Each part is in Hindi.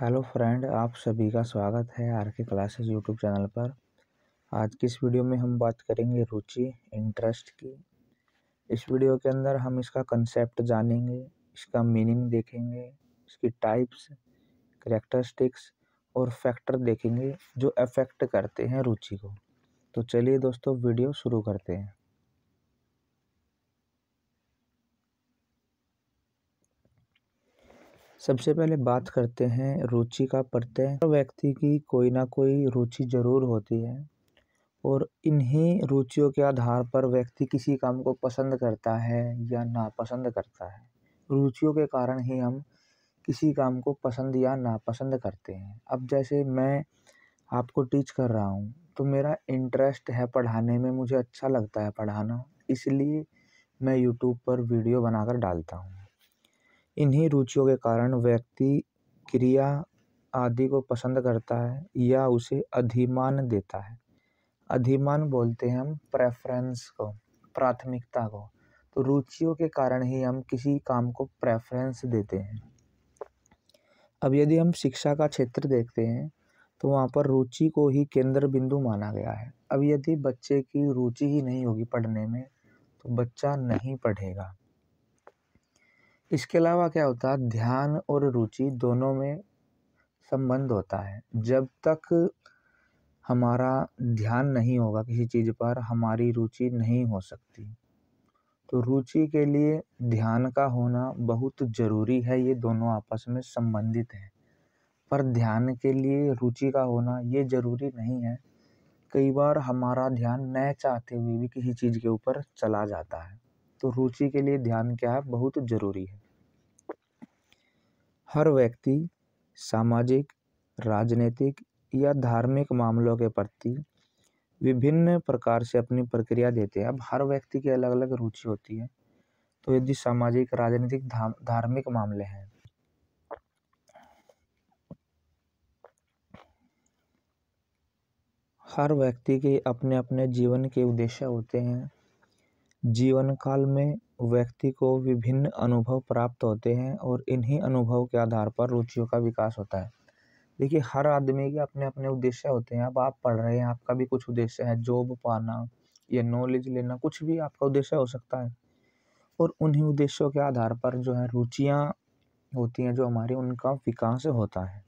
हेलो फ्रेंड आप सभी का स्वागत है आर के क्लासेस यूट्यूब चैनल पर आज की इस वीडियो में हम बात करेंगे रुचि इंटरेस्ट की इस वीडियो के अंदर हम इसका कंसेप्ट जानेंगे इसका मीनिंग देखेंगे इसकी टाइप्स करेक्टरिस्टिक्स और फैक्टर देखेंगे जो अफेक्ट करते हैं रुचि को तो चलिए दोस्तों वीडियो शुरू करते हैं सबसे पहले बात करते हैं रुचि का प्रत्यय हर व्यक्ति की कोई ना कोई रुचि जरूर होती है और इन्हीं रुचियों के आधार पर व्यक्ति किसी काम को पसंद करता है या नापसंद करता है रुचियों के कारण ही हम किसी काम को पसंद या नापसंद करते हैं अब जैसे मैं आपको टीच कर रहा हूँ तो मेरा इंटरेस्ट है पढ़ाने में मुझे अच्छा लगता है पढ़ाना इसलिए मैं यूट्यूब पर वीडियो बनाकर डालता हूँ इन्हीं रुचियों के कारण व्यक्ति क्रिया आदि को पसंद करता है या उसे अधिमान देता है अधिमान बोलते हैं हम प्रेफरेंस को प्राथमिकता को तो रुचियों के कारण ही हम किसी काम को प्रेफरेंस देते हैं अब यदि हम शिक्षा का क्षेत्र देखते हैं तो वहाँ पर रुचि को ही केंद्र बिंदु माना गया है अब यदि बच्चे की रुचि ही नहीं होगी पढ़ने में तो बच्चा नहीं पढ़ेगा इसके अलावा क्या होता है ध्यान और रुचि दोनों में संबंध होता है जब तक हमारा ध्यान नहीं होगा किसी चीज़ पर हमारी रुचि नहीं हो सकती तो रुचि के लिए ध्यान का होना बहुत ज़रूरी है ये दोनों आपस में संबंधित हैं पर ध्यान के लिए रुचि का होना ये ज़रूरी नहीं है कई बार हमारा ध्यान न चाहते हुए भी किसी चीज़ के ऊपर चला जाता है तो रुचि के लिए ध्यान क्या है बहुत जरूरी है हर व्यक्ति सामाजिक राजनीतिक या धार्मिक मामलों के प्रति विभिन्न प्रकार से अपनी प्रक्रिया देते हैं अब हर व्यक्ति की अलग अलग रुचि होती है तो यदि सामाजिक राजनीतिक धार्मिक मामले हैं हर व्यक्ति के अपने अपने जीवन के उद्देश्य होते हैं जीवन काल में व्यक्ति को विभिन्न अनुभव प्राप्त होते हैं और इन्हीं अनुभव के आधार पर रुचियों का विकास होता है देखिए हर आदमी के अपने अपने उद्देश्य होते हैं अब आप पढ़ रहे हैं आपका भी कुछ उद्देश्य है जॉब पाना या नॉलेज लेना कुछ भी आपका उद्देश्य हो सकता है और उन्हीं उद्देश्यों के आधार पर जो है रुचियाँ होती हैं जो हमारी उनका विकास होता है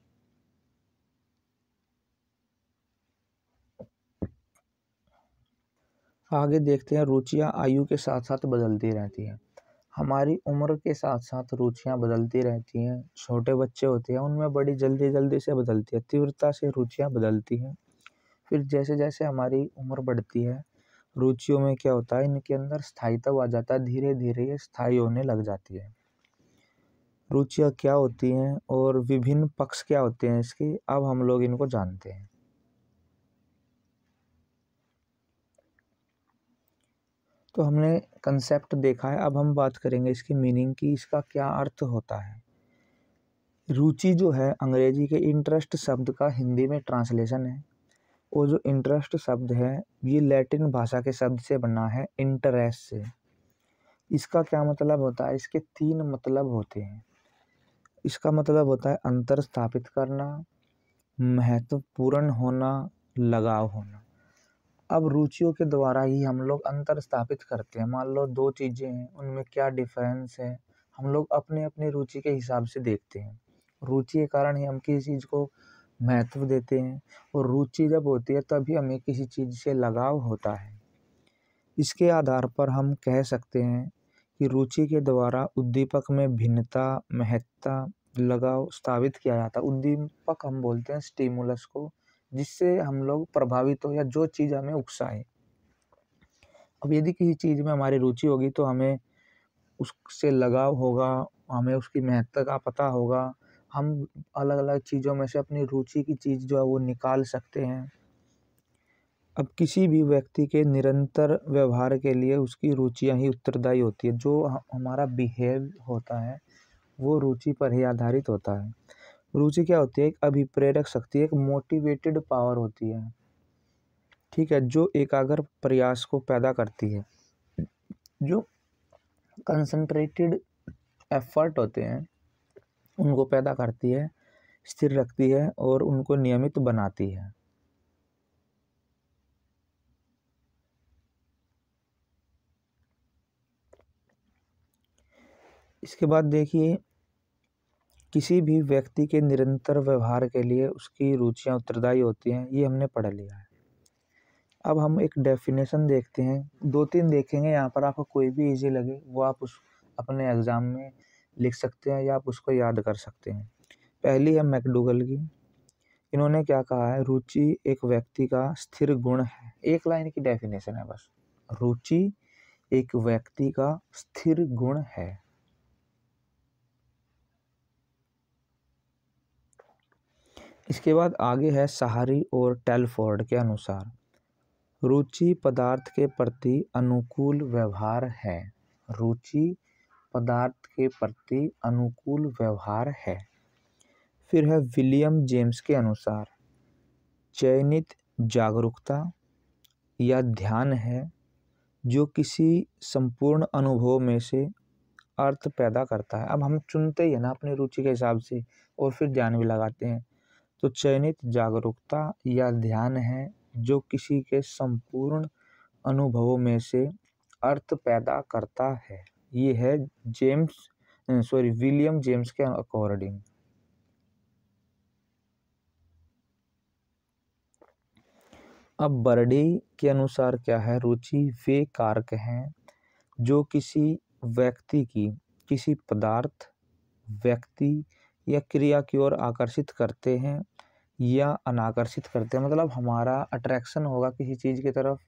आगे देखते हैं रुचियाँ आयु के साथ साथ बदलती रहती हैं हमारी उम्र के साथ साथ रुचियाँ बदलती रहती हैं छोटे बच्चे होते हैं उनमें बड़ी जल्दी जल्दी से बदलती है तीव्रता से रुचियाँ बदलती हैं फिर जैसे जैसे हमारी उम्र बढ़ती है रुचियों में क्या होता है इनके अंदर स्थायित्व आ जाता है धीरे धीरे ये स्थायी होने लग जाती है रुचियाँ क्या होती हैं और विभिन्न पक्ष क्या होते हैं इसके अब हम लोग इनको जानते हैं तो हमने कंसेप्ट देखा है अब हम बात करेंगे इसकी मीनिंग की इसका क्या अर्थ होता है रुचि जो है अंग्रेजी के इंटरेस्ट शब्द का हिंदी में ट्रांसलेशन है और जो इंटरेस्ट शब्द है ये लैटिन भाषा के शब्द से बना है इंटरेस्ट से इसका क्या मतलब होता है इसके तीन मतलब होते हैं इसका मतलब होता है अंतर स्थापित करना महत्वपूर्ण होना लगाव होना अब रुचियों के द्वारा ही हम लोग अंतर स्थापित करते हैं मान लो दो चीज़ें हैं उनमें क्या डिफरेंस है हम लोग अपने अपने रुचि के हिसाब से देखते हैं रुचि के कारण ही हम किसी चीज़ को महत्व देते हैं और रुचि जब होती है तभी हमें किसी चीज़ से लगाव होता है इसके आधार पर हम कह सकते हैं कि रुचि के द्वारा उद्दीपक में भिन्नता महत्ता लगाव स्थापित किया जाता है उद्दीपक हम बोलते हैं स्टीमुलस को जिससे हम लोग प्रभावित हो या जो चीज़ हमें उकसाए अब यदि किसी चीज़ में हमारी रुचि होगी तो हमें उससे लगाव होगा हमें उसकी महत्ता का पता होगा हम अलग अलग चीज़ों में से अपनी रुचि की चीज़ जो है वो निकाल सकते हैं अब किसी भी व्यक्ति के निरंतर व्यवहार के लिए उसकी रुचियां ही उत्तरदायी होती है जो हमारा बिहेव होता है वो रुचि पर ही आधारित होता है रुचि क्या होती है एक अभिप्रेरक शक्ति एक मोटिवेटेड पावर होती है ठीक है जो एकाग्र प्रयास को पैदा करती है जो कंसंट्रेटेड एफर्ट होते हैं उनको पैदा करती है स्थिर रखती है और उनको नियमित बनाती है इसके बाद देखिए किसी भी व्यक्ति के निरंतर व्यवहार के लिए उसकी रुचियाँ उत्तरदायी होती हैं ये हमने पढ़ लिया है अब हम एक डेफिनेशन देखते हैं दो तीन देखेंगे यहाँ पर आपको कोई भी ईजी लगे वो आप उस अपने एग्ज़ाम में लिख सकते हैं या आप उसको याद कर सकते हैं पहली है मैकडूगल की इन्होंने क्या कहा है रुचि एक व्यक्ति का स्थिर गुण है एक लाइन की डेफिनेशन है बस रुचि एक व्यक्ति का स्थिर गुण है इसके बाद आगे है सहारी और टेलफोर्ड के अनुसार रुचि पदार्थ के प्रति अनुकूल व्यवहार है रुचि पदार्थ के प्रति अनुकूल व्यवहार है फिर है विलियम जेम्स के अनुसार चयनित जागरूकता या ध्यान है जो किसी संपूर्ण अनुभव में से अर्थ पैदा करता है अब हम चुनते ही है ना अपनी रुचि के हिसाब से और फिर ध्यान भी लगाते हैं तो चयनित जागरूकता या ध्यान है जो किसी के संपूर्ण अनुभवों में से अर्थ पैदा करता है ये है जेम्स सॉरी विलियम जेम्स के अकॉर्डिंग अब बर्डी के अनुसार क्या है रुचि वे कारक हैं जो किसी व्यक्ति की किसी पदार्थ व्यक्ति या क्रिया की ओर आकर्षित करते हैं या अनाकर्षित करते हैं मतलब हमारा अट्रैक्शन होगा किसी चीज़ की तरफ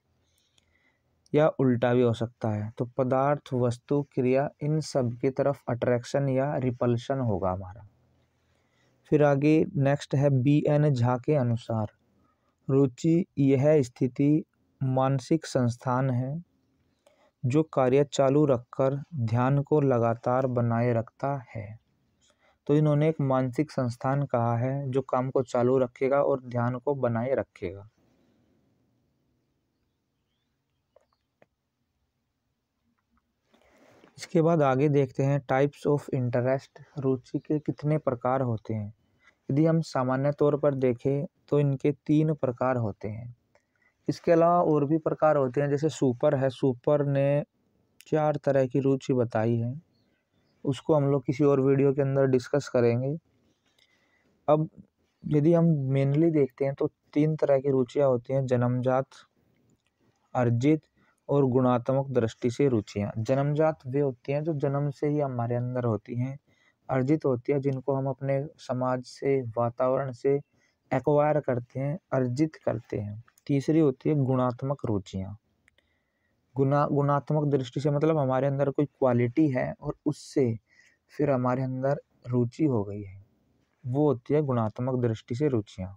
या उल्टा भी हो सकता है तो पदार्थ वस्तु क्रिया इन सब की तरफ अट्रैक्शन या रिपल्शन होगा हमारा फिर आगे नेक्स्ट है बी एन झा के अनुसार रुचि यह स्थिति मानसिक संस्थान है जो कार्य चालू रखकर ध्यान को लगातार बनाए रखता है तो इन्होंने एक मानसिक संस्थान कहा है जो काम को चालू रखेगा और ध्यान को बनाए रखेगा इसके बाद आगे देखते हैं टाइप्स ऑफ इंटरेस्ट रुचि के कितने प्रकार होते हैं यदि हम सामान्य तौर पर देखें तो इनके तीन प्रकार होते हैं इसके अलावा और भी प्रकार होते हैं जैसे सुपर है सुपर ने चार तरह की रुचि बताई है उसको हम लोग किसी और वीडियो के अंदर डिस्कस करेंगे अब यदि हम मेनली देखते हैं तो तीन तरह की रुचियाँ होती हैं जन्मजात अर्जित और गुणात्मक दृष्टि से रुचियाँ जन्मजात वे होती हैं जो जन्म से ही हमारे अंदर होती हैं अर्जित होती है जिनको हम अपने समाज से वातावरण से एक्वायर करते हैं अर्जित करते हैं तीसरी होती है गुणात्मक रुचियाँ गुना गुणात्मक दृष्टि से मतलब हमारे अंदर कोई क्वालिटी है और उससे फिर हमारे अंदर रुचि हो गई है वो होती है गुणात्मक दृष्टि से रुचियाँ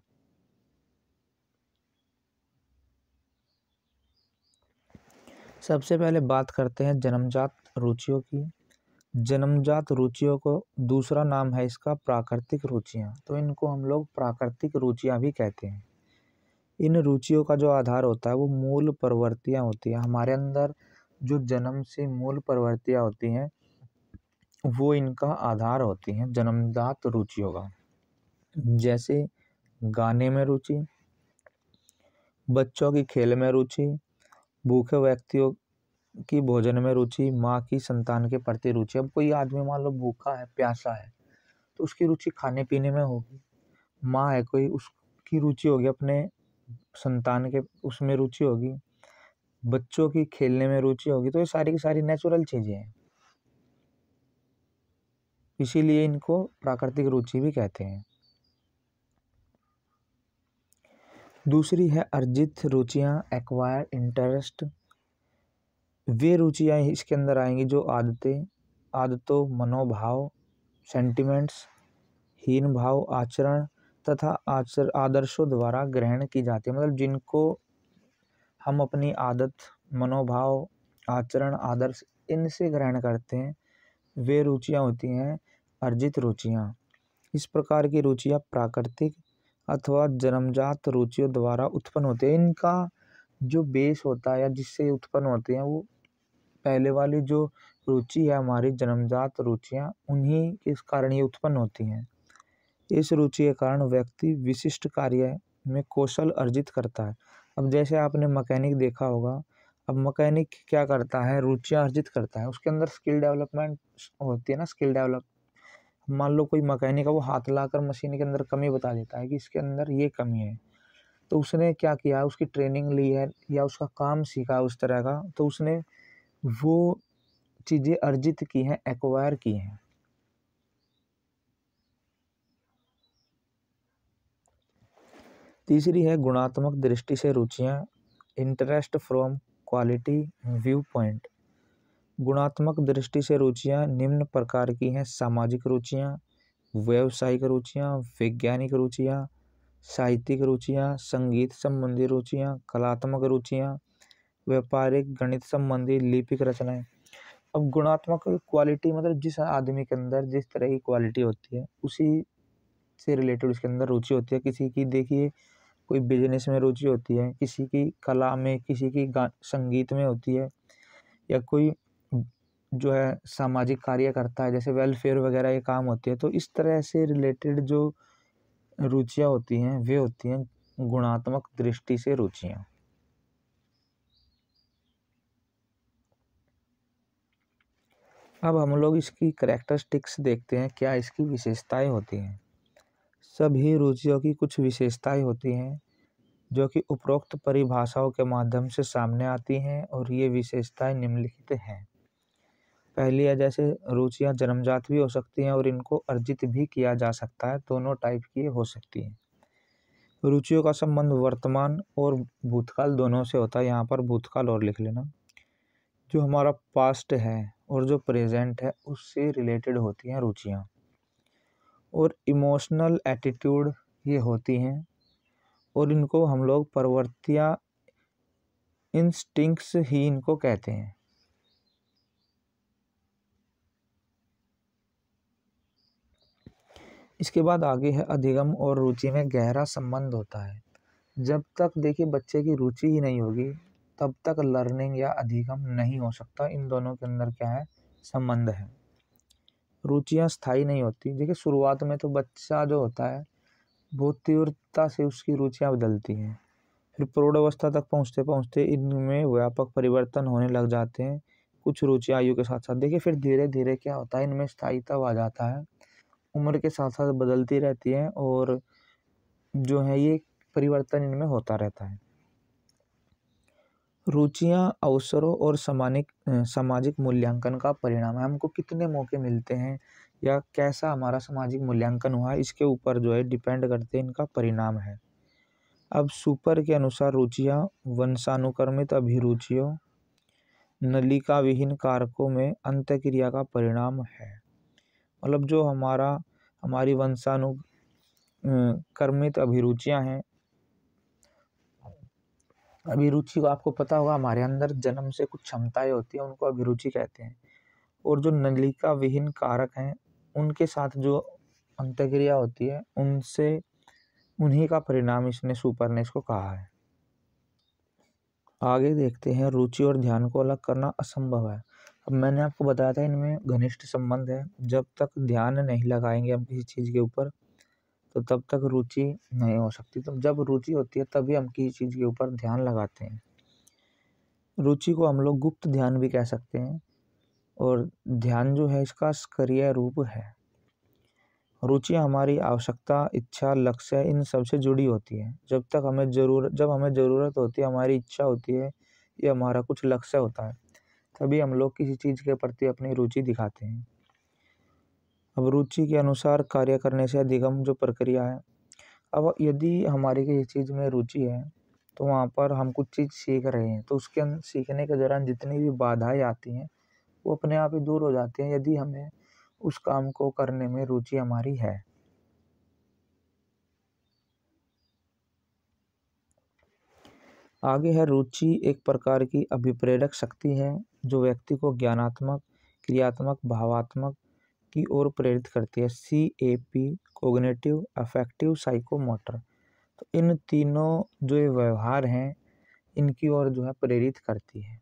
सबसे पहले बात करते हैं जन्मजात रुचियों की जन्मजात रुचियों को दूसरा नाम है इसका प्राकृतिक रुचियाँ तो इनको हम लोग प्राकृतिक रुचियाँ भी कहते हैं इन रुचियों का जो आधार होता है वो मूल प्रवृत्तियाँ होती हैं हमारे अंदर जो जन्म से मूल प्रवृत्तियाँ होती हैं वो इनका आधार होती हैं जन्मदात रुचियों का जैसे गाने में रुचि बच्चों की खेल में रुचि भूखे व्यक्तियों की भोजन में रुचि माँ की संतान के प्रति रुचि अब कोई आदमी मान लो भूखा है प्यासा है तो उसकी रुचि खाने पीने में होगी माँ है कोई उसकी रुचि होगी अपने संतान के उसमें रुचि होगी बच्चों की खेलने में रुचि होगी तो ये सारी की सारी नेचुरल चीज़ें हैं इसीलिए इनको प्राकृतिक रुचि भी कहते हैं दूसरी है अर्जित रुचियाँ एक्वायर इंटरेस्ट वे रुचियाँ इसके अंदर आएंगी जो आदतें आदतों मनोभाव सेंटिमेंट्स हीन भाव आचरण तथा आचर आदर्शों द्वारा ग्रहण की जाती है मतलब जिनको हम अपनी आदत मनोभाव आचरण आदर्श इनसे ग्रहण करते हैं वे रुचियाँ होती हैं अर्जित रुचियाँ इस प्रकार की रुचियाँ प्राकृतिक अथवा जन्मजात रुचियों द्वारा उत्पन्न होती है इनका जो बेस होता है या जिससे उत्पन्न होते हैं वो पहले वाली जो रुचि है हमारी जन्मजात रुचियाँ उन्हीं के कारण ये उत्पन्न होती हैं इस रुचि के कारण व्यक्ति विशिष्ट कार्य में कौशल अर्जित करता है अब जैसे आपने मकैनिक देखा होगा अब मकैनिक क्या करता है रुचियाँ अर्जित करता है उसके अंदर स्किल डेवलपमेंट होती है ना स्किल डेवलप मान लो कोई मकैनिक है वो हाथ लाकर मशीन के अंदर कमी बता देता है कि इसके अंदर ये कमी है तो उसने क्या किया उसकी ट्रेनिंग ली है या उसका काम सीखा उस तरह का तो उसने वो चीज़ें अर्जित की हैं एक्वायर की हैं तीसरी है गुणात्मक दृष्टि से रुचियाँ interest from quality view point गुणात्मक दृष्टि से रुचियाँ निम्न प्रकार की हैं सामाजिक रुचियाँ व्यावसायिक रुचियाँ वैज्ञानिक रुचियाँ साहित्यिक रुचियाँ संगीत संबंधी रुचियाँ कलात्मक रुचियाँ व्यापारिक गणित संबंधी लिपिक रचनाएं अब गुणात्मक क्वालिटी मतलब जिस आदमी के अंदर जिस तरह की क्वालिटी होती है उसी से रिलेटेड उसके अंदर रुचि होती है किसी की देखिए कोई बिजनेस में रुचि होती है किसी की कला में किसी की गा संगीत में होती है या कोई जो है सामाजिक कार्य करता है जैसे वेलफेयर वगैरह ये काम होते हैं तो इस तरह से रिलेटेड जो रुचियाँ होती हैं वे होती हैं गुणात्मक दृष्टि से रुचियाँ अब हम लोग इसकी करेक्टरिस्टिक्स देखते हैं क्या इसकी विशेषताएं होती हैं सभी रुचियों की कुछ विशेषताएँ होती हैं जो कि उपरोक्त परिभाषाओं के माध्यम से सामने आती हैं और ये विशेषताएँ निम्नलिखित हैं पहली है जैसे रुचियाँ जन्मजात भी हो सकती हैं और इनको अर्जित भी किया जा सकता है दोनों टाइप की हो सकती हैं रुचियों का संबंध वर्तमान और भूतकाल दोनों से होता है यहाँ पर भूतकाल और लिख लेना जो हमारा पास्ट है और जो प्रेजेंट है उससे रिलेटेड होती हैं रुचियाँ और इमोशनल एटीट्यूड ये होती हैं और इनको हम लोग प्रवृत्तियाँ इंस्टिंक्स ही इनको कहते हैं इसके बाद आगे है अधिगम और रुचि में गहरा संबंध होता है जब तक देखिए बच्चे की रुचि ही नहीं होगी तब तक लर्निंग या अधिगम नहीं हो सकता इन दोनों के अंदर क्या है संबंध है रुचियाँ स्थायी नहीं होती देखिए शुरुआत में तो बच्चा जो होता है बहुत तीव्रता से उसकी रुचियाँ बदलती हैं फिर प्रौढ़वस्था तक पहुँचते पहुँचते इनमें व्यापक परिवर्तन होने लग जाते हैं कुछ रुचि आयु के साथ साथ देखिए फिर धीरे धीरे क्या होता है इनमें स्थायित्व आ जाता है उम्र के साथ साथ बदलती रहती हैं और जो है ये परिवर्तन इनमें होता रहता है रुचियाँ अवसरों और सामानिक सामाजिक मूल्यांकन का परिणाम है हमको कितने मौके मिलते हैं या कैसा हमारा सामाजिक मूल्यांकन हुआ है इसके ऊपर जो है डिपेंड करते हैं इनका परिणाम है अब सुपर के अनुसार रुचियाँ वंशानुक्रमित अभिरुचियों नलिका विहीन कारकों में क्रिया का परिणाम है मतलब जो हमारा हमारी वंशानु क्रमित अभिरुचियाँ हैं अभिरुचि को आपको पता होगा हमारे अंदर जन्म से कुछ क्षमताएं होती हैं उनको अभिरुचि कहते हैं और जो नलिका विहीन कारक हैं उनके साथ जो अंतक्रिया होती है उनसे उन्हीं का परिणाम इसने सुपर ने इसको कहा है आगे देखते हैं रुचि और ध्यान को अलग करना असंभव है अब मैंने आपको बताया था इनमें घनिष्ठ संबंध है जब तक ध्यान नहीं लगाएंगे हम किसी चीज़ के ऊपर तो तब तक रुचि नहीं हो सकती तो जब रुचि होती है तभी हम किसी चीज़ के ऊपर ध्यान लगाते हैं रुचि को हम लोग गुप्त ध्यान भी कह सकते हैं और ध्यान जो है इसका सक्रिय रूप है रुचि हमारी आवश्यकता इच्छा लक्ष्य इन सब से जुड़ी होती है जब तक हमें ज़रूरत जब हमें ज़रूरत होती है हमारी इच्छा होती है या हमारा कुछ लक्ष्य होता है तभी हम लोग किसी चीज़ के प्रति अपनी रुचि दिखाते हैं अब रुचि के अनुसार कार्य करने से अधिगम जो प्रक्रिया है अब यदि हमारी किसी चीज़ में रुचि है तो वहाँ पर हम कुछ चीज़ सीख रहे हैं तो उसके सीखने के दौरान जितनी भी बाधाएँ आती हैं वो अपने आप ही दूर हो जाती हैं यदि हमें उस काम को करने में रुचि हमारी है आगे है रुचि एक प्रकार की अभिप्रेरक शक्ति है जो व्यक्ति को ज्ञानात्मक क्रियात्मक भावात्मक की ओर प्रेरित करती है C A P cognitive affective psychomotor तो इन तीनों जो ये व्यवहार हैं इनकी ओर जो है प्रेरित करती है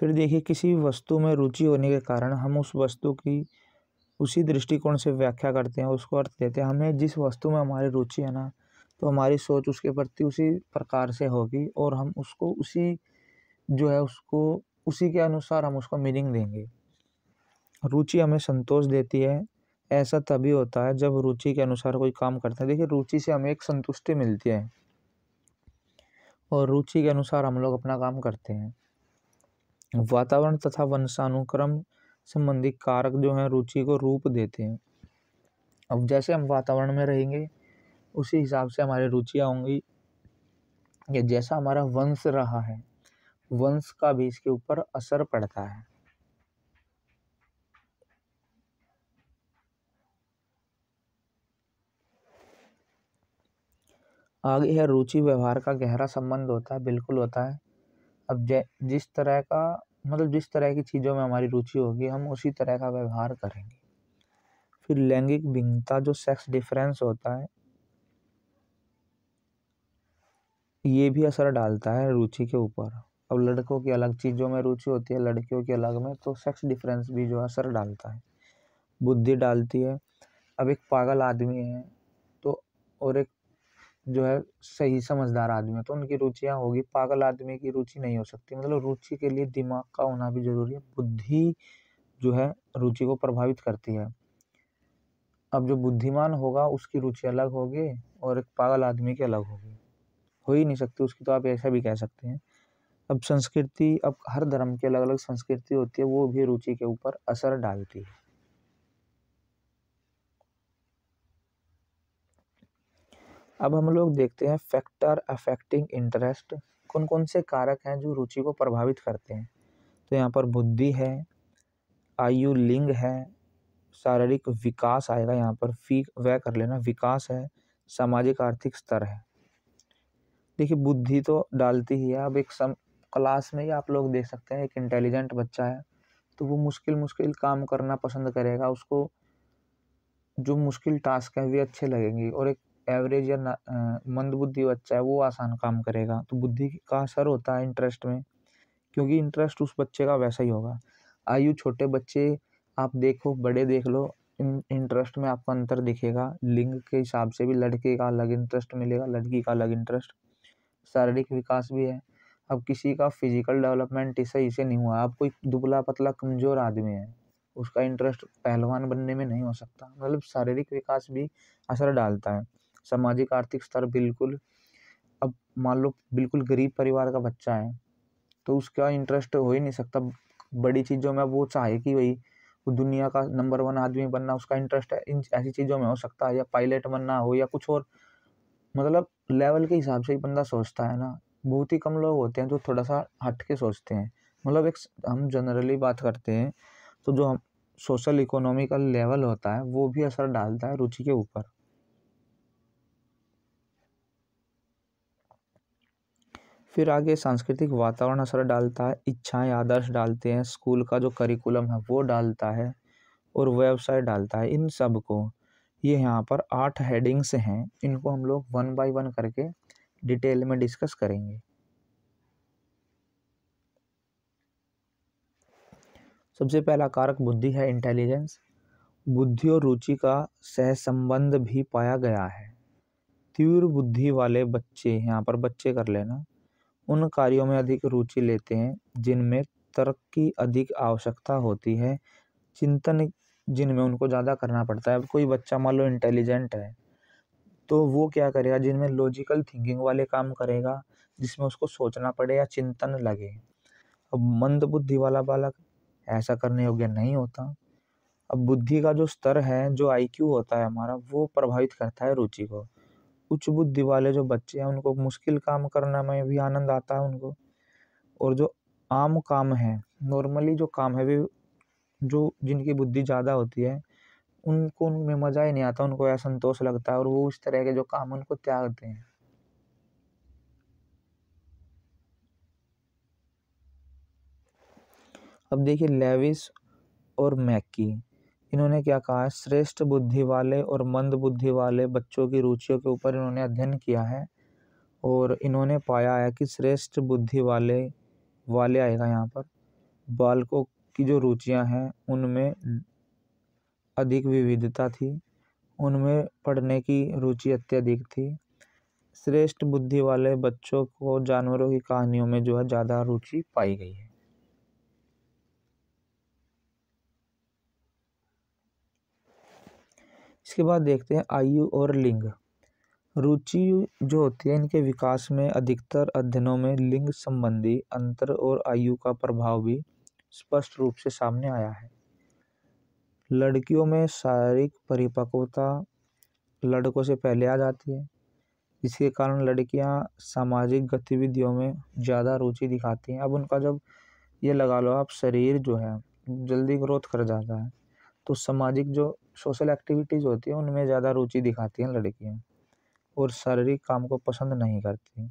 फिर देखिए किसी वस्तु में रुचि होने के कारण हम उस वस्तु की उसी दृष्टिकोण से व्याख्या करते हैं उसको अर्थ देते हैं हमें जिस वस्तु में हमारी रुचि है ना तो हमारी सोच उसके प्रति उसी प्रकार से होगी और हम उसको उसी जो है उसको उसी के अनुसार हम उसको मीनिंग देंगे रुचि हमें संतोष देती है ऐसा तभी होता है जब रुचि के अनुसार कोई काम करते हैं देखिए रुचि से हमें एक संतुष्टि मिलती है और रुचि के अनुसार हम लोग अपना काम करते हैं वातावरण तथा वंशानुक्रम संबंधी कारक जो हैं रुचि को रूप देते हैं अब जैसे हम वातावरण में रहेंगे उसी हिसाब से हमारी रुचियाँ होंगी या जैसा हमारा वंश रहा है वंश का भी इसके ऊपर असर पड़ता है आगे है रुचि व्यवहार का गहरा संबंध होता है बिल्कुल होता है अब जै जिस तरह का मतलब जिस तरह की चीज़ों में हमारी रुचि होगी हम उसी तरह का व्यवहार करेंगे फिर लैंगिक भिन्नता जो सेक्स डिफरेंस होता है ये भी असर डालता है रुचि के ऊपर अब लड़कों की अलग चीज़ों में रुचि होती है लड़कियों की अलग में तो सेक्स डिफरेंस भी जो है असर डालता है बुद्धि डालती है अब एक पागल आदमी है तो और एक जो है सही समझदार आदमी है तो उनकी रुचियाँ होगी पागल आदमी की रुचि नहीं हो सकती मतलब रुचि के लिए दिमाग का होना भी जरूरी है बुद्धि जो है रुचि को प्रभावित करती है अब जो बुद्धिमान होगा उसकी रुचि अलग होगी और एक पागल आदमी की अलग होगी हो ही नहीं सकती उसकी तो आप ऐसा भी कह सकते हैं अब संस्कृति अब हर धर्म की अलग अलग संस्कृति होती है वो भी रुचि के ऊपर असर डालती है अब हम लोग देखते हैं फैक्टर अफेक्टिंग इंटरेस्ट कौन कौन से कारक हैं जो रुचि को प्रभावित करते हैं तो यहाँ पर बुद्धि है आयु लिंग है शारीरिक विकास आएगा यहाँ पर फी वह कर लेना विकास है सामाजिक आर्थिक स्तर है देखिए बुद्धि तो डालती ही है अब एक सम क्लास में ही आप लोग देख सकते हैं एक इंटेलिजेंट बच्चा है तो वो मुश्किल मुश्किल काम करना पसंद करेगा उसको जो मुश्किल टास्क है वे अच्छे लगेंगे और एक एवरेज या मंदबुद्धि बच्चा है वो आसान काम करेगा तो बुद्धि का असर होता है इंटरेस्ट में क्योंकि इंटरेस्ट उस बच्चे का वैसा ही होगा आयु छोटे बच्चे आप देखो बड़े देख लो इंटरेस्ट में आपको अंतर दिखेगा लिंग के हिसाब से भी लड़के का अलग इंटरेस्ट मिलेगा लड़की का अलग इंटरेस्ट शारीरिक विकास भी है अब किसी का फिजिकल डेवलपमेंट सही से नहीं हुआ अब कोई दुबला पतला कमज़ोर आदमी है उसका इंटरेस्ट पहलवान बनने में नहीं हो सकता मतलब शारीरिक विकास भी असर डालता है सामाजिक आर्थिक स्तर बिल्कुल अब मान लो बिल्कुल गरीब परिवार का बच्चा है तो उसका इंटरेस्ट हो ही नहीं सकता बड़ी चीज़ों में वो चाहे कि भाई वो दुनिया का नंबर वन आदमी बनना उसका इंटरेस्ट है इन ऐसी चीज़ों में हो सकता है या पायलट बनना हो या कुछ और मतलब लेवल के हिसाब से ही बंदा सोचता है ना बहुत ही कम लोग होते हैं जो थोड़ा सा हट के सोचते हैं मतलब एक हम जनरली बात करते हैं तो जो हम सोशल इकोनॉमिकल लेवल होता है वो भी असर डालता है रुचि के ऊपर फिर आगे सांस्कृतिक वातावरण असर डालता है इच्छाएं आदर्श डालते हैं स्कूल का जो करिकुलम है वो डालता है और व्यवसाय डालता है इन सब को ये यहाँ पर आठ हेडिंग्स हैं इनको हम लोग वन बाय वन करके डिटेल में डिस्कस करेंगे सबसे पहला कारक बुद्धि है इंटेलिजेंस बुद्धि और रुचि का सहसंबंध भी पाया गया है तीव्र बुद्धि वाले बच्चे यहाँ पर बच्चे कर लेना उन कार्यों में अधिक रुचि लेते हैं जिनमें तर्क की अधिक आवश्यकता होती है चिंतन जिनमें उनको ज़्यादा करना पड़ता है अब कोई बच्चा मान लो इंटेलिजेंट है तो वो क्या करेगा जिनमें लॉजिकल थिंकिंग वाले काम करेगा जिसमें उसको सोचना पड़े या चिंतन लगे अब मंद बुद्धि वाला बालक ऐसा करने योग्य नहीं होता अब बुद्धि का जो स्तर है जो आईक्यू होता है हमारा वो प्रभावित करता है रुचि को उच्च बुद्धि वाले जो बच्चे हैं उनको मुश्किल काम करने में भी आनंद आता है उनको और जो आम काम है नॉर्मली जो काम है वे जो जिनकी बुद्धि ज़्यादा होती है उनको उनमें मज़ा ही नहीं आता उनको असंतोष लगता है और वो उस तरह के जो काम उनको त्यागते हैं अब देखिए लेविस और मैकी इन्होंने क्या कहा श्रेष्ठ बुद्धि वाले और मंद बुद्धि वाले बच्चों की रुचियों के ऊपर इन्होंने अध्ययन किया है और इन्होंने पाया है कि श्रेष्ठ बुद्धि वाले वाले आएगा यहाँ पर बालकों की जो रुचियाँ हैं उनमें अधिक विविधता थी उनमें पढ़ने की रुचि अत्यधिक थी श्रेष्ठ बुद्धि वाले बच्चों को जानवरों की कहानियों में जो है ज़्यादा रुचि पाई गई है इसके बाद देखते हैं आयु और लिंग रुचि जो होती है इनके विकास में अधिकतर अध्ययनों में लिंग संबंधी अंतर और आयु का प्रभाव भी स्पष्ट रूप से सामने आया है लड़कियों में शारीरिक परिपक्वता लड़कों से पहले आ जाती है इसके कारण लड़कियां सामाजिक गतिविधियों में ज़्यादा रुचि दिखाती हैं अब उनका जब ये लगा लो आप शरीर जो है जल्दी ग्रोथ कर जाता है तो सामाजिक जो सोशल एक्टिविटीज़ होती है उनमें ज़्यादा रुचि दिखाती हैं लड़कियाँ और शारीरिक काम को पसंद नहीं करती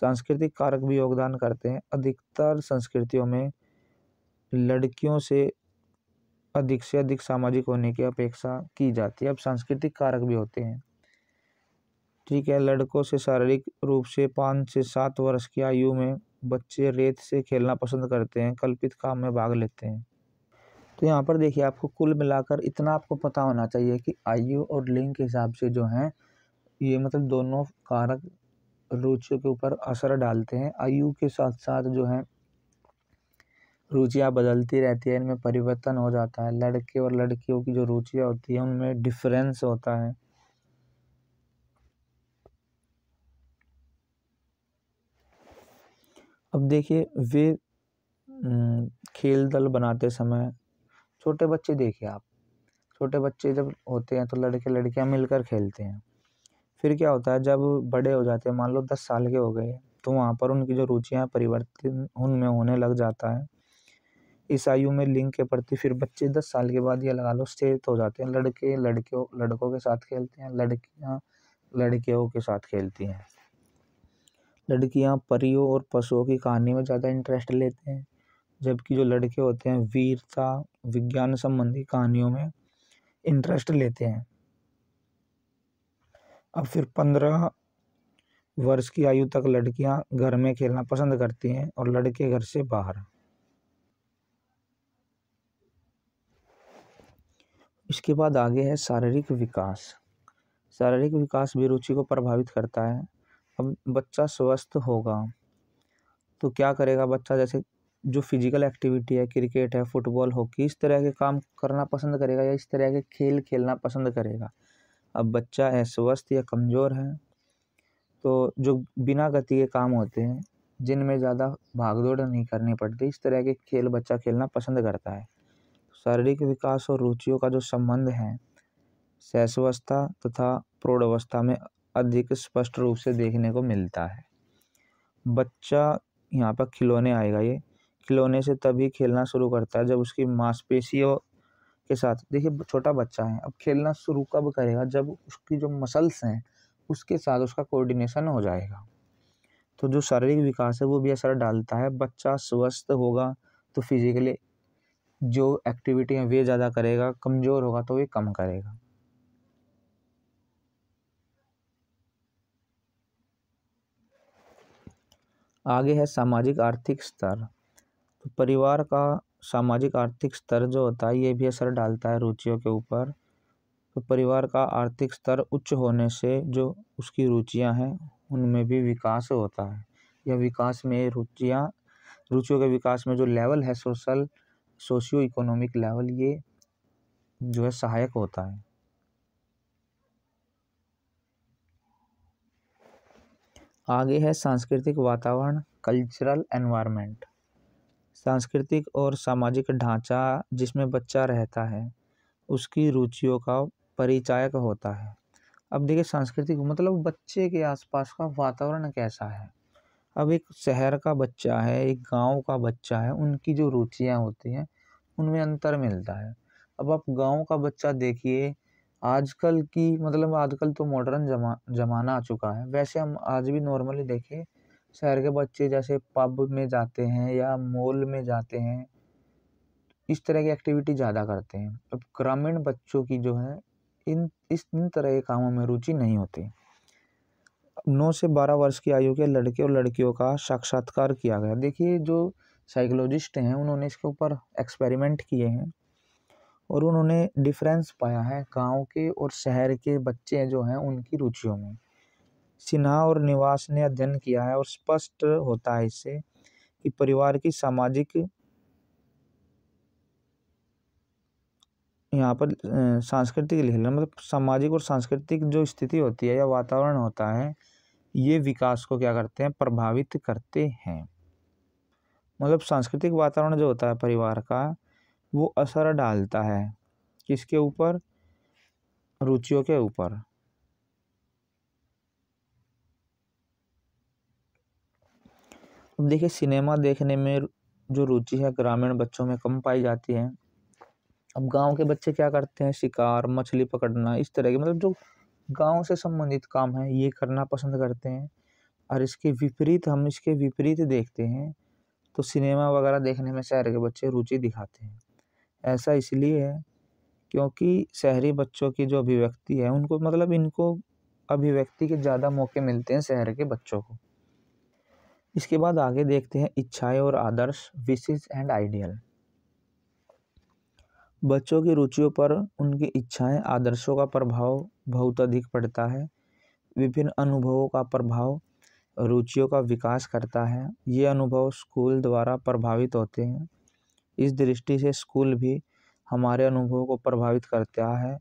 सांस्कृतिक कारक भी योगदान करते हैं अधिकतर संस्कृतियों में लड़कियों से अधिक से अधिक सामाजिक होने की अपेक्षा की जाती है अब सांस्कृतिक कारक भी होते हैं ठीक है लड़कों से शारीरिक रूप से पाँच से सात वर्ष की आयु में बच्चे रेत से खेलना पसंद करते हैं कल्पित काम में भाग लेते हैं तो यहाँ पर देखिए आपको कुल मिलाकर इतना आपको पता होना चाहिए कि आयु और लिंग के हिसाब से जो हैं ये मतलब दोनों कारक रुचियों के ऊपर असर डालते हैं आयु के साथ साथ जो है रुचियाँ बदलती रहती है इनमें परिवर्तन हो जाता है लड़के और लड़कियों की जो रुचियाँ होती हैं उनमें डिफरेंस होता है अब देखिए वे खेल दल बनाते समय छोटे बच्चे देखिए आप छोटे बच्चे जब होते हैं तो लड़के लड़कियाँ मिलकर खेलते हैं फिर क्या होता है जब बड़े हो जाते हैं मान लो दस साल के हो गए तो वहाँ पर उनकी जो रुचियाँ परिवर्तन उनमें होने लग जाता है इस आयु में लिंग के प्रति फिर बच्चे दस साल के बाद ये लगा लो हो जाते हैं लड़के लड़कियों लड़कों के साथ खेलते हैं लड़कियाँ लड़कियों के साथ खेलती हैं लड़कियाँ परियों और पशुओं की कहानी में ज़्यादा इंटरेस्ट लेते हैं जबकि जो लड़के होते हैं वीरता विज्ञान संबंधी कहानियों में इंटरेस्ट लेते हैं अब फिर पंद्रह वर्ष की आयु तक लड़कियां घर में खेलना पसंद करती हैं और लड़के घर से बाहर इसके बाद आगे है शारीरिक विकास शारीरिक विकास भी रुचि को प्रभावित करता है अब बच्चा स्वस्थ होगा तो क्या करेगा बच्चा जैसे जो फिजिकल एक्टिविटी है क्रिकेट है फुटबॉल हॉकी इस तरह के काम करना पसंद करेगा या इस तरह के खेल खेलना पसंद करेगा अब बच्चा है स्वस्थ या कमज़ोर है तो जो बिना गति के काम होते हैं जिनमें ज़्यादा भाग दौड़ नहीं करनी पड़ती इस तरह के खेल बच्चा खेलना पसंद करता है शारीरिक विकास और रुचियों का जो संबंध है शैशवस्था तथा प्रौढ़वस्था में अधिक स्पष्ट रूप से देखने को मिलता है बच्चा यहाँ पर खिलौने आएगा ये खिलौने से तभी खेलना शुरू करता है जब उसकी मांसपेशियों के साथ देखिए छोटा बच्चा है अब खेलना शुरू कब करेगा जब उसकी जो मसल्स हैं उसके साथ उसका कोऑर्डिनेशन हो जाएगा तो जो शारीरिक विकास है वो भी असर डालता है बच्चा स्वस्थ होगा तो फिजिकली जो एक्टिविटी है वे ज़्यादा करेगा कमज़ोर होगा तो वे कम करेगा आगे है सामाजिक आर्थिक स्तर तो परिवार का सामाजिक आर्थिक स्तर जो होता है ये भी असर डालता है रुचियों के ऊपर तो परिवार का आर्थिक स्तर उच्च होने से जो उसकी रुचियां हैं उनमें भी विकास होता है या विकास में रुचियां रुचियों के विकास में जो लेवल है सोशल सोशियो इकोनॉमिक लेवल ये जो है सहायक होता है आगे है सांस्कृतिक वातावरण कल्चरल एनवायरनमेंट सांस्कृतिक और सामाजिक ढांचा जिसमें बच्चा रहता है उसकी रुचियों का परिचायक होता है अब देखिए सांस्कृतिक मतलब बच्चे के आसपास का वातावरण कैसा है अब एक शहर का बच्चा है एक गाँव का बच्चा है उनकी जो रुचियाँ होती हैं उनमें अंतर मिलता है अब आप गाँव का बच्चा देखिए आजकल की मतलब आजकल तो मॉडर्न जमा ज़माना आ चुका है वैसे हम आज भी नॉर्मली देखें शहर के बच्चे जैसे पब में जाते हैं या मॉल में जाते हैं इस तरह की एक्टिविटी ज़्यादा करते हैं अब ग्रामीण बच्चों की जो है इन इस इन तरह के कामों में रुचि नहीं होती नौ से बारह वर्ष की आयु के लड़के और लड़कियों का साक्षात्कार किया गया देखिए जो साइकोलॉजिस्ट हैं उन्होंने इसके ऊपर एक्सपेरिमेंट किए हैं और उन्होंने डिफरेंस पाया है गांव के और शहर के बच्चे जो हैं उनकी रुचियों में सिन्हा और निवास ने अध्ययन किया है और स्पष्ट होता है इससे कि परिवार की सामाजिक यहाँ पर सांस्कृतिक लिख मतलब सामाजिक और सांस्कृतिक जो स्थिति होती है या वातावरण होता है ये विकास को क्या करते हैं प्रभावित करते हैं मतलब सांस्कृतिक वातावरण जो होता है परिवार का वो असर डालता है किसके ऊपर रुचियों के ऊपर अब देखिए सिनेमा देखने में जो रुचि है ग्रामीण बच्चों में कम पाई जाती है अब गांव के बच्चे क्या करते हैं शिकार मछली पकड़ना इस तरह के मतलब जो गाँव से संबंधित काम है ये करना पसंद करते हैं और इसके विपरीत हम इसके विपरीत देखते हैं तो सिनेमा वगैरह देखने में शहर के बच्चे रुचि दिखाते हैं ऐसा इसलिए है क्योंकि शहरी बच्चों की जो अभिव्यक्ति है उनको मतलब इनको अभिव्यक्ति के ज़्यादा मौके मिलते हैं शहर के बच्चों को इसके बाद आगे देखते हैं इच्छाएं और आदर्श विशेष एंड आइडियल बच्चों की रुचियों पर उनकी इच्छाएं आदर्शों का प्रभाव बहुत अधिक पड़ता है विभिन्न अनुभवों का प्रभाव रुचियों का विकास करता है ये अनुभव स्कूल द्वारा प्रभावित होते हैं इस दृष्टि से स्कूल भी हमारे अनुभव को प्रभावित करता है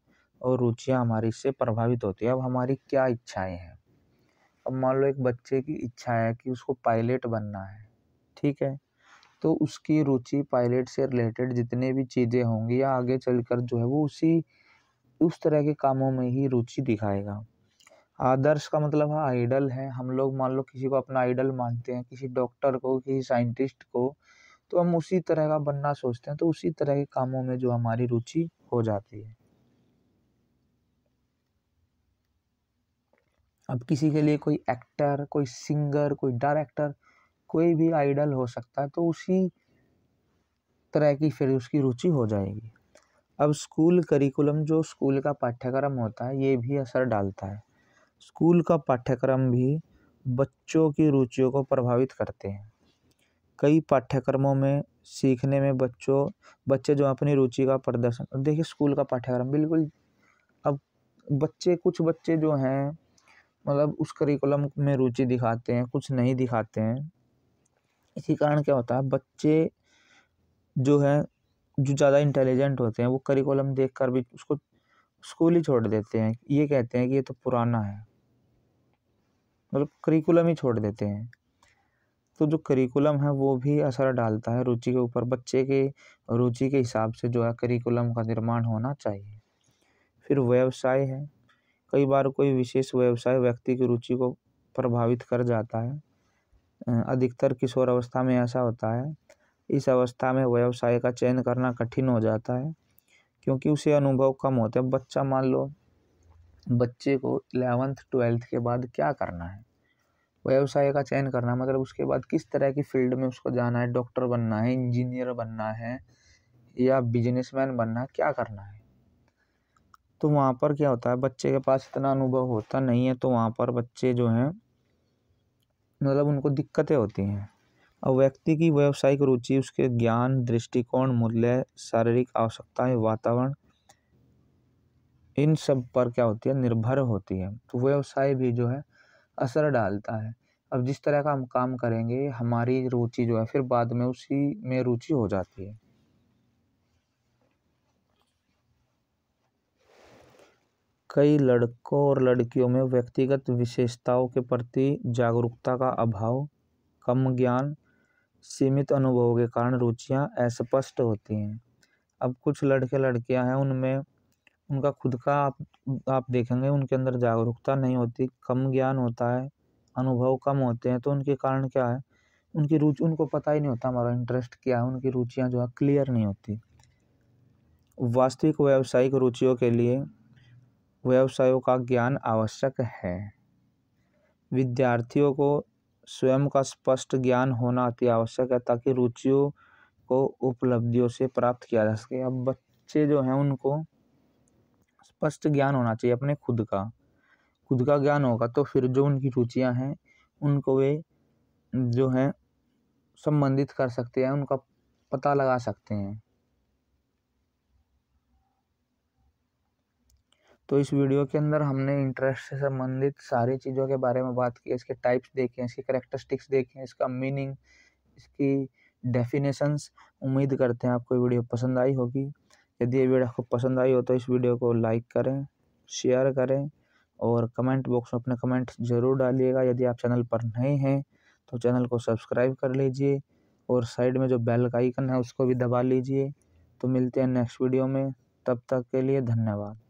और रुचियाँ हमारी इससे प्रभावित होती है अब हमारी क्या इच्छाएं हैं अब मान लो एक बच्चे की इच्छा है कि उसको पायलट बनना है ठीक है तो उसकी रुचि पायलट से रिलेटेड जितने भी चीज़ें होंगी या आगे चलकर जो है वो उसी उस तरह के कामों में ही रुचि दिखाएगा आदर्श का मतलब है हाँ, आइडल है हम लोग मान लो किसी को अपना आइडल मानते हैं किसी डॉक्टर को किसी साइंटिस्ट को तो हम उसी तरह का बनना सोचते हैं तो उसी तरह के कामों में जो हमारी रुचि हो जाती है अब किसी के लिए कोई एक्टर कोई सिंगर कोई डायरेक्टर कोई भी आइडल हो सकता है तो उसी तरह की फिर उसकी रुचि हो जाएगी अब स्कूल करिकुलम जो स्कूल का पाठ्यक्रम होता है ये भी असर डालता है स्कूल का पाठ्यक्रम भी बच्चों की रुचियों को प्रभावित करते हैं कई पाठ्यक्रमों में सीखने में बच्चों बच्चे जो अपनी रुचि का प्रदर्शन देखिए स्कूल का पाठ्यक्रम बिल्कुल अब बच्चे कुछ बच्चे जो हैं मतलब उस करिकुलम में रुचि दिखाते हैं कुछ नहीं दिखाते हैं इसी कारण क्या होता है बच्चे जो है जो ज़्यादा इंटेलिजेंट होते हैं वो करिकुलम देख कर भी उसको स्कूल ही छोड़ देते हैं ये कहते हैं कि ये तो पुराना है मतलब करिकुलम ही छोड़ देते हैं तो जो करिकुलम है वो भी असर डालता है रुचि के ऊपर बच्चे के रुचि के हिसाब से जो है करिकुलम का निर्माण होना चाहिए फिर व्यवसाय है कई बार कोई विशेष व्यवसाय व्यक्ति की रुचि को प्रभावित कर जाता है अधिकतर किशोर अवस्था में ऐसा होता है इस अवस्था में व्यवसाय का चयन करना कठिन हो जाता है क्योंकि उसे अनुभव कम होता है बच्चा मान लो बच्चे को इलेवंथ ट्वेल्थ के बाद क्या करना है व्यवसाय का चयन करना मतलब उसके बाद किस तरह की फील्ड में उसको जाना है डॉक्टर बनना है इंजीनियर बनना है या बिजनेसमैन बनना है क्या करना है तो वहाँ पर क्या होता है बच्चे के पास इतना अनुभव होता नहीं है तो वहाँ पर बच्चे जो हैं मतलब उनको दिक्कतें होती हैं व्यक्ति की व्यावसायिक रुचि उसके ज्ञान दृष्टिकोण मूल्य शारीरिक आवश्यकताएं वातावरण इन सब पर क्या होती है निर्भर होती है तो व्यवसाय भी जो है असर डालता है अब जिस तरह का हम काम करेंगे हमारी रुचि जो है फिर बाद में उसी में रुचि हो जाती है कई लड़कों और लड़कियों में व्यक्तिगत विशेषताओं के प्रति जागरूकता का अभाव कम ज्ञान सीमित अनुभवों के कारण रुचियाँ अस्पष्ट होती हैं अब कुछ लड़के लड़कियाँ हैं उनमें उनका खुद का आप आप देखेंगे उनके अंदर जागरूकता नहीं होती कम ज्ञान होता है अनुभव कम होते हैं तो उनके कारण क्या है उनकी रुचि उनको पता ही नहीं होता हमारा इंटरेस्ट क्या है उनकी रुचियाँ जो है क्लियर नहीं होती वास्तविक व्यावसायिक रुचियों के लिए व्यवसायों का ज्ञान आवश्यक है विद्यार्थियों को स्वयं का स्पष्ट ज्ञान होना अति आवश्यक है ताकि रुचियों को उपलब्धियों से प्राप्त किया जा सके अब बच्चे जो हैं उनको स्पष्ट ज्ञान होना चाहिए अपने खुद का खुद का ज्ञान होगा तो फिर जो उनकी रुचियां हैं उनको वे जो हैं संबंधित कर सकते हैं उनका पता लगा सकते हैं तो इस वीडियो के अंदर हमने इंटरेस्ट से संबंधित सारी चीज़ों के बारे में बात की इसके टाइप्स देखे इसके करेक्टरिस्टिक्स देखे इसका मीनिंग इसकी डेफिनेशंस उम्मीद करते हैं आपको वीडियो पसंद आई होगी यदि ये वीडियो आपको पसंद आई हो तो इस वीडियो को लाइक करें शेयर करें और कमेंट बॉक्स में अपने कमेंट ज़रूर डालिएगा यदि आप चैनल पर नए हैं तो चैनल को सब्सक्राइब कर लीजिए और साइड में जो बेल का आइकन है उसको भी दबा लीजिए तो मिलते हैं नेक्स्ट वीडियो में तब तक के लिए धन्यवाद